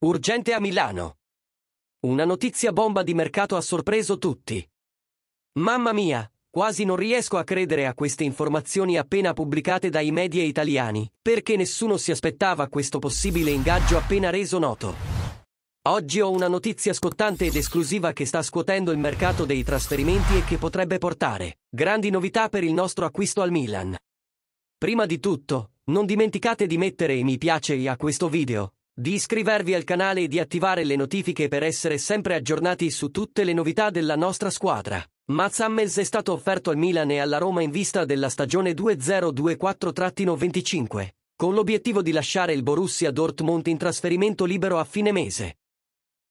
Urgente a Milano. Una notizia bomba di mercato ha sorpreso tutti. Mamma mia, quasi non riesco a credere a queste informazioni appena pubblicate dai media italiani, perché nessuno si aspettava questo possibile ingaggio appena reso noto. Oggi ho una notizia scottante ed esclusiva che sta scuotendo il mercato dei trasferimenti e che potrebbe portare grandi novità per il nostro acquisto al Milan. Prima di tutto, non dimenticate di mettere i mi piace a questo video, di iscrivervi al canale e di attivare le notifiche per essere sempre aggiornati su tutte le novità della nostra squadra. Mats Hummels è stato offerto al Milan e alla Roma in vista della stagione 2024-25, con l'obiettivo di lasciare il Borussia Dortmund in trasferimento libero a fine mese.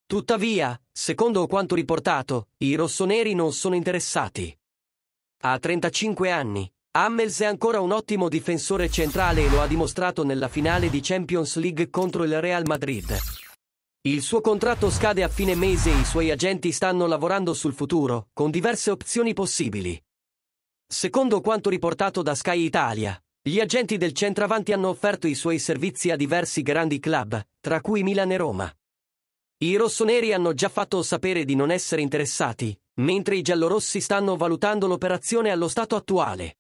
Tuttavia, secondo quanto riportato, i rossoneri non sono interessati. A 35 anni, Hammels è ancora un ottimo difensore centrale e lo ha dimostrato nella finale di Champions League contro il Real Madrid. Il suo contratto scade a fine mese e i suoi agenti stanno lavorando sul futuro, con diverse opzioni possibili. Secondo quanto riportato da Sky Italia, gli agenti del centravanti hanno offerto i suoi servizi a diversi grandi club, tra cui Milan e Roma. I rossoneri hanno già fatto sapere di non essere interessati, mentre i giallorossi stanno valutando l'operazione allo stato attuale.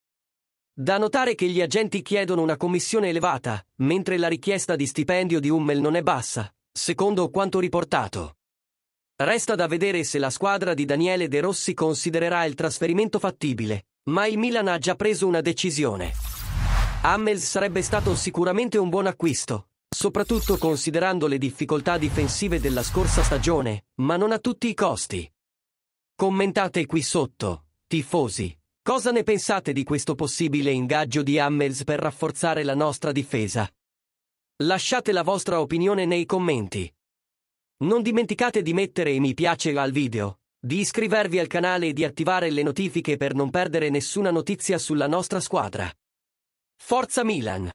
Da notare che gli agenti chiedono una commissione elevata, mentre la richiesta di stipendio di Hummel non è bassa, secondo quanto riportato. Resta da vedere se la squadra di Daniele De Rossi considererà il trasferimento fattibile, ma il Milan ha già preso una decisione. Hummels sarebbe stato sicuramente un buon acquisto, soprattutto considerando le difficoltà difensive della scorsa stagione, ma non a tutti i costi. Commentate qui sotto, tifosi. Cosa ne pensate di questo possibile ingaggio di Hammels per rafforzare la nostra difesa? Lasciate la vostra opinione nei commenti. Non dimenticate di mettere mi piace al video, di iscrivervi al canale e di attivare le notifiche per non perdere nessuna notizia sulla nostra squadra. Forza Milan!